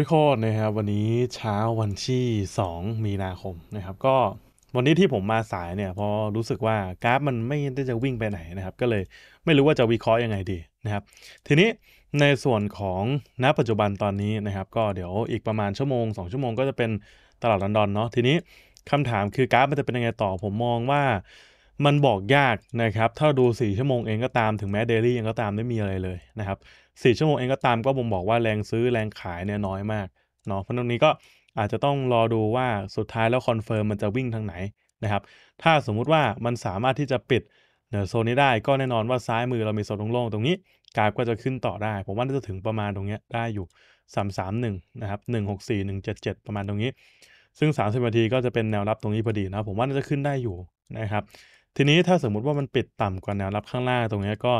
ทุกคนนะครับ วันนี้เช้าวันที่2มีนาคมนะครับ ก็วันนี้ที่ผมมาสายเนี่ยพอรู้สึกว่ากราฟ มันไม่ได้จะวิ่งไปไหนนะครับ ก็เลยไม่รู้ว่าจะวิเคราะห์ยังไงดีนะครับทีนี้ในส่วนของณปัจจุบันตอนนี้นะครับ ก็เดี๋ยวอีกประมาณชั่วโมง2ชั่วโมง ก็จะเป็นตลาดลอนดอนเนาะทีนี้คำถามคือกราฟมันจะเป็นยังไงต่อผมมองว่ามันบอกยากนะครับ ถ้าดู 4ชั่วโมงเองก็ตามถึงแม้เดลี่ยังก็ตามไม่มีอะไรเลยนะครับสี่ชั่วโมงเองก็ตามก็บ่งบอกว่าแรงซื้อแรงขายเนี่ยน้อยมากเนาะเพราะตรงนี้ก็อาจจะต้องรอดูว่าสุดท้ายแล้วคอนเฟิร์มมันจะวิ่งทางไหนนะครับถ้าสมมุติว่ามันสามารถที่จะปิดเหนือโซนนี้ได้ก็แน่นอนว่าซ้ายมือเรามีโซนโล่งๆตรงนี้กราฟก็จะขึ้นต่อได้ ผมว่าน่าจะถึงประมาณตรงนี้ได้อยู่3มหนะครับ็ดเจ็ดประมาณตรงนี้ ซึ่ง30นาทีก็จะเป็นแนวรับตรงนี้พอดีนะผมว่าน่าจะขึ้นได้อยู่นะครับทีนี้ถ้าสมมุติว่ามันปิดต่ำกว่าแนวรับข้างล่างตรงนี้ก็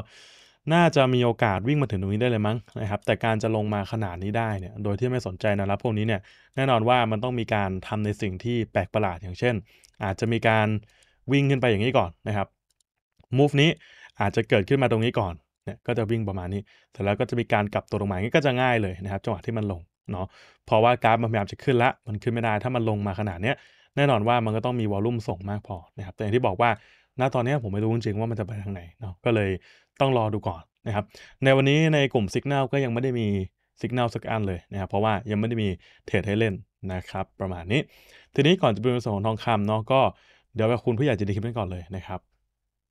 น่าจะมีโอกาสวิ่งมาถึงตรงนี้ได้เลยมั้งนะครับแต่การจะลงมาขนาดนี้ได้เนี่ยโดยที่ไม่สนใจแนวรับพวกนี้เนี่ยแน่นอนว่ามันต้องมีการทำในสิ่งที่แปลกประหลาดอย่างเช่น อาจจะมีการวิ่งขึ้นไปอย่างนี้ก่อนนะครับ move นี้อาจจะเกิดขึ้นมาตรงนี้ก่อนเนี่ยก็จะวิ่งประมาณนี้แต่แล้วก็จะมีการกลับตัวลงมาอย่างนี้ก็จะง่ายเลยนะครับ จังหวะที่มันลงเนาะเพราะว่ากราฟมันพยายามจะขึ้นละมันขึ้นไม่ได้ถ้ามันลงมาขนาดเนี้ยแน่นอนว่ามันก็ต้องมีวอลลุ่มส่งมากพอนะครับแต่อย่างที่บอกว่าณตอนนี้ผมไม่รู้จริงๆว่ามันจะไปทางไหนเนาะก็เลยต้องรอดูก่อนนะครับ ในวันนี้ในกลุ่ม Signal ก็ยังไม่ได้มี Signal สักอันเลยนะครับ เพราะว่ายังไม่ได้มีเทรดให้เล่นนะครับ ประมาณนี้ทีนี้ก่อนจะเป็นส่วนของทองคำเนาะก็เดี๋ยวไปคุณผู้ใหญ่จะดีคลิปนั้นก่อนเลยนะครับ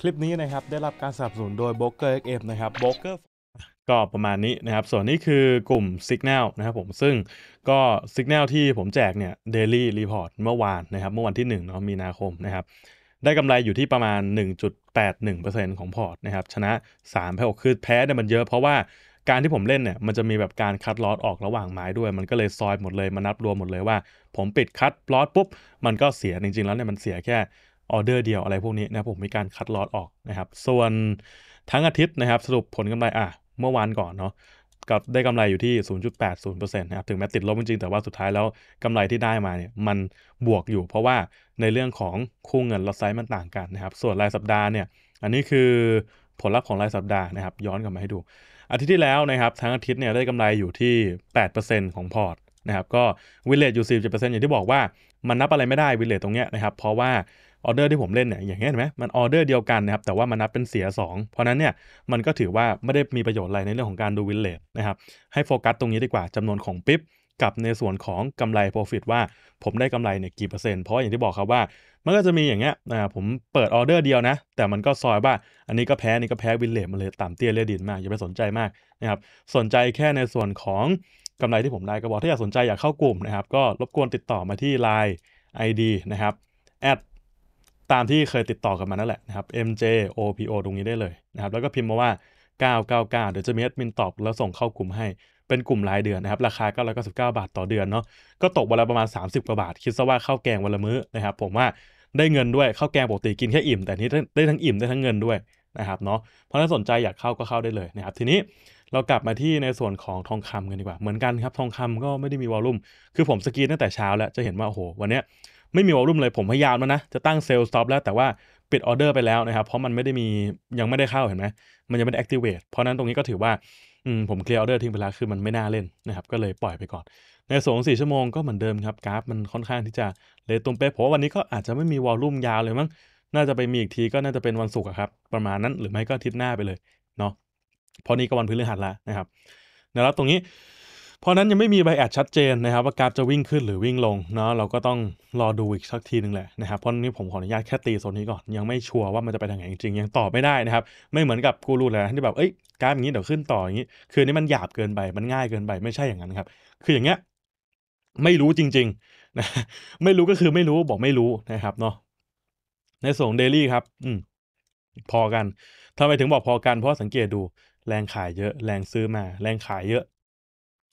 คลิปนี้นะครับ ได้รับการสนับสนุนโดย b r o k e r XM นะครับ b r o k e r ก็ประมาณนี้นะครับ ส่วนนี้คือกลุ่ม Signal นะครับผมซึ่งก็ Signal ที่ผมแจกเนี่ย Daily Report เมื่อวาน นะครับ เมื่อวันที่ 1เนาะมีนาคมนะครับ ได้กำไรอยู่ที่ประมาณ 1.81%ของพอร์ตนะครับ ชนะ 3 แพ้6คือแพ้เนี่ยมันเยอะเพราะว่าการที่ผมเล่นเนี่ยมันจะมีแบบการคัดลอตออกระหว่างไม้ด้วย มันก็เลยซอยหมดเลยมานับรวมหมดเลยว่า ผมปิดคัดลอตปุ๊บมันก็เสียจริง ๆแล้วเนี่ยมันเสียแค่ออเดอร์เดียวอะไรพวกนี้นะผมมีการคัดลอตออกนะครับส่วนทั้งอาทิตย์นะครับสรุปผลกำไรอ่ะเมื่อวานก่อนเนาะกับได้กำไรอยู่ที่ 0.80%นะครับถึงแม้ติดลบจริงแต่ว่าสุดท้ายแล้วกำไรที่ได้มาเนี่ยมันบวกอยู่เพราะว่าในเรื่องของคู่เงินลอาไซส์มันต่างกันนะครับส่วนรายสัปดาห์เนี่ยอันนี้คือผลลัพธ์ของรายสัปดาห์นะครับย้อนกลับมาให้ดู อาทิตย์ที่แล้วนะครับ ทั้งอาทิตย์เนี่ยได้กำไรอยู่ที่8%ของพอร์ตนะครับก็วิเลตอยู่47%อย่างที่บอกว่ามันนับอะไรไม่ได้วิเลตตรงเนี้ยนะครับเพราะว่าออเดอร์ที่ผมเล่นเนี่ยอย่างเงี้ยเห็นไหมมันออเดอร์เดียวกันนะครับแต่ว่ามันนับเป็นเสีย 2 เพราะนั้นเนี่ยมันก็ถือว่าไม่ได้มีประโยชน์อะไร ในเรื่องของการดูวินเลทนะครับให้โฟกัสตรงนี้ดีกว่าจำนวนของปิ๊บกับในส่วนของกำไร Profit ว่าผมได้กำไร เนี่ย กี่เปอร์เซ็นต์เพราะอย่างที่บอกครับว่า มันก็จะมีอย่างเงี้ยนะผมเปิดออเดอร์เดียวนะ แต่มันก็ซอยว่า อันนี้ก็แพ้นี่ก็แพ้วินเลทมันเลยต่ำเตี้ยเรียดินมากอย่าไปสนใจมากนะครับสนใจแค่ในส่วนของกำไรที่ผมได้ก็บอกถ้าอยากสนใจอยากเข้ากลุ่มนะครับก็รบกวนติดต่อมาที่ Line ID นะครับ at ตามที่เคยติดต่อกันมานั่นแหละนะครับ MJOPO ตรงนี้ได้เลยนะครับแล้วก็พิมพ์มาว่า 999 เดี๋ยวจะมีแอดมินตอบแล้วส่งเข้ากลุ่มให้เป็นกลุ่มรายเดือนนะครับราคา 999 บาทต่อเดือนเนาะก็ตกวันละประมาณ 30กว่าบาท คิดซะว่าข้าวแกงวันละมื้อนะครับผมว่าได้เงินด้วยข้าวแกงปกติกินแค่อิ่ม แต่นี้ได้ทั้งอิ่มได้ทั้งเงินด้วยนะครับเนาะเพราะถ้าสนใจอยากเข้าก็เข้าได้เลยนะครับทีนี้เรากลับมาที่ในส่วนของทองคำกันดีกว่าเหมือนกันครับทองคำก็ไม่ได้มีวอลลุ่มคือผมสกีนตั้งแต่เช้าแล้วจะเห็นว่าโอ้โหวันนี้ไม่มีวอลลุ่มเลย ผมพยายามแล้วนะ จะตั้งเซลล์สต็อปแล้วแต่ว่าปิดออเดอร์ไปแล้วนะครับ เพราะมันไม่ได้มียังไม่ได้เข้าเห็นไหมมันยังไม่ได้แอคทีเวตเพราะนั้นตรงนี้ก็ถือว่าผมเคลียร์ออเดอร์ทิ้งไปแล้วคือมันไม่น่าเล่นนะครับก็เลยปล่อยไปก่อน ในสองสี่ชั่วโมงก็เหมือนเดิมครับกราฟมันค่อนข้างที่จะเละตุ้มเป๊ะเพราะวันนี้ก็อาจจะไม่มีวอลลุ่มยาวเลยมั้งน่าจะไปมีอีกทีก็น่าจะเป็นวันศุกร์ครับประมาณนั้นหรือไม่ก็ทิศหน้าไปเลยเนาะพอนี้ก็วันพฤหัสแล้วนะครับแล้วตรงนี้เพราะนั้นยังไม่มีใบแอดชัดเจนนะครับว่ากราฟจะวิ่งขึ้นหรือวิ่งลงเนาะเราก็ต้องรอดูอีกสักทีนึงแหละนะครับเพราะนี้ผมขออนุญาตแค่ตีโซนนี้ก่อนยังไม่ชัวร์ว่ามันจะไปทางไหนจริงยังตอบไม่ได้นะครับ ไม่เหมือนกับกูรูแล้วที่แบบเอ้ยกราฟอย่างนี้เดี๋ยวขึ้นต่ออย่างนี้คือนี้มันหยาบเกินไปมันง่ายเกินไปไม่ใช่อย่างนั้นครับ คืออย่างเงี้ยไม่รู้จริงๆนะไม่รู้ก็คือไม่รู้บอกไม่รู้นะครับ เนาะในส่งเดลี่ครับอืมพอกันทำไมถึงบอกพอกันเพราะสังเกตดูแรงขายเยอะ แรงซื้อมา แรงขายเยอะ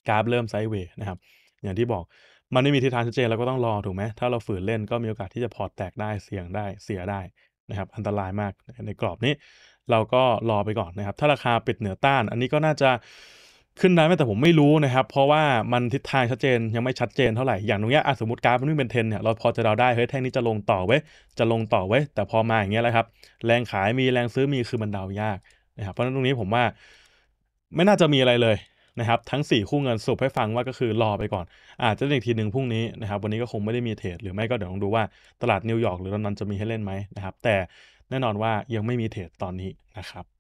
กราฟเริ่มไซด์เวย์นะครับอย่างที่บอกมันไม่มีทิศทางชัดเจนเราก็ต้องรอ ถูกไหม ถ้าเราฝืนเล่นก็มีโอกาสที่จะพอร์ตแตกได้เสี่ยงได้เสียได้นะครับ อันตรายมากในกรอบนี้ เราก็รอไปก่อนนะครับถ้าราคาปิดเหนือต้าน อันนี้ก็น่าจะขึ้นได้แต่ผมไม่รู้นะครับ เพราะว่ามันทิศทางชัดเจน ยังไม่ชัดเจนเท่าไหร่อย่างตรงเนี้ยสมมติกราฟมันไม่เป็นเทนเนี่ยเราพอจะเดาได้เฮ้ยแท่งนี้จะลงต่อเว้ยจะลงต่อเว้ยแต่พอมาอย่างเงี้ยแหละครับ แรงขายมีแรงซื้อมีคือมันเดายากนะครับเพราะฉะนั้นตรงนี้ผมว่าไม่น่าจะมีอะไรเลยนะครับ ทั้ง 4 คู่เงินสรุปให้ฟังว่าก็คือรอไปก่อน อาจจะอีกทีหนึ่งพรุ่งนี้นะครับ วันนี้ก็คงไม่ได้มีเทรดหรือไม่ก็เดี๋ยวลองดูว่า ตลาดนิวยอร์กหรือลอนดอนจะมีให้เล่นไหมนะครับ แต่แน่นอนว่ายังไม่มีเทรดตอนนี้นะครับ